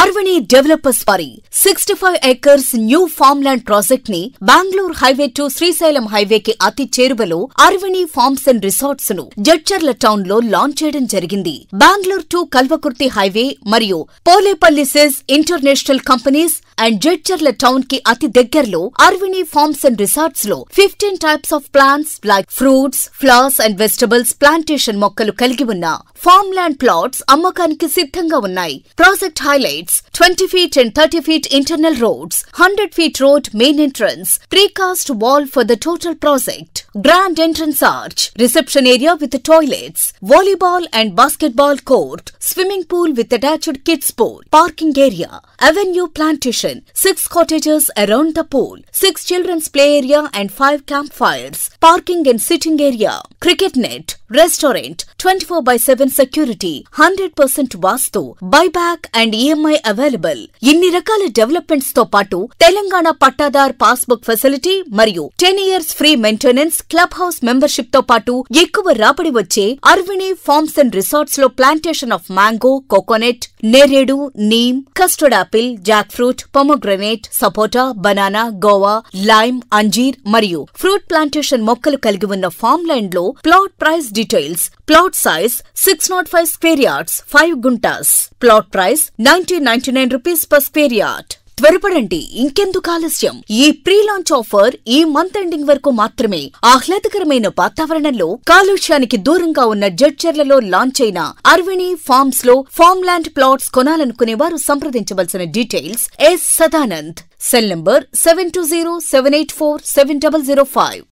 Arvani Developers Party. Sixty five acres new farm land project ని Bengaluru highway to Srisailam హైవేకి అతి చేరువలో అర్విణి ఫార్మ్స్ అండ్ రిసార్ట్స్ ను జడ్చర్ల టౌన్ లో లాంచ్ చేయడం జరిగింది బెంగళూరు టు కల్వకుర్తి హైవే మరియు Polepally SEZ international companies and Jadcherla town కి అతి దగ్గరలో అర్విణి ఫార్మ్స్ అండ్ రిసార్ట్స్ లో fifteen types of plants like fruits flowers and vegetables plantation మొక్కలు కలిగి ఉన్న ఫామ్ ల్యాండ్ ప్లాట్స్ అమ్మకానికి సిద్ధంగా ఉన్నాయి project highlights twenty feet and thirty feet internal roads, 100 feet road main entrance, precast wall for the total project, grand entrance arch, reception area with the toilets, volleyball and basketball court, swimming pool with attached kids pool, parking area, avenue plantation, 6 cottages around the pool, 6 children's play area and 5 campfires, parking and sitting area, cricket net, restaurant twenty four by seven security hundred percent vastu buyback and EMI available ఇన్ని రకాల developments తో పాటు తెలంగాణ పట్టాదార్ passbook facility మరియు ten years free maintenance clubhouse membership తో పాటు ఎక్కువ రాబడి వచ్చే అర్విని ఫార్మ్స్ అండ్ రిసార్ట్స్ లో ప్లాంటేషన్ ఆఫ్ మ్యాంగో కోకోనట్ నేరేడు neem custard apple jackfruit pomegranate sapota banana guava lime అంజీర్ మరియు ఫ్రూట్ ప్లాంటేషన్ మొక్కలు కలిగి ఉన్న ఫామ్ ల్యాండ్ లో plot price details plot size six naught five square yards five గుంటాస్ plot price nineteen ninety nine rupees per square yard త్వరపడండి ఇంకెందుకు ఆలస్యం ఈ ప్రీ లాంచ్ ఆఫర్ ఈ మంత్ ఎండింగ్ వరకు మాత్రమే ఆహ్లాదకరమైన వాతావరణంలో కాలుష్యానికి దూరంగా ఉన్న జడ్చర్లలో లాంచ్ అయిన అర్విణి ఫార్మ్స్ లో ఫార్మ్ ల్యాండ్ ప్లాట్స్ వారు సంప్రదించవలసిన details S Sadanand cell number seven two zero seven eight four seven double zero five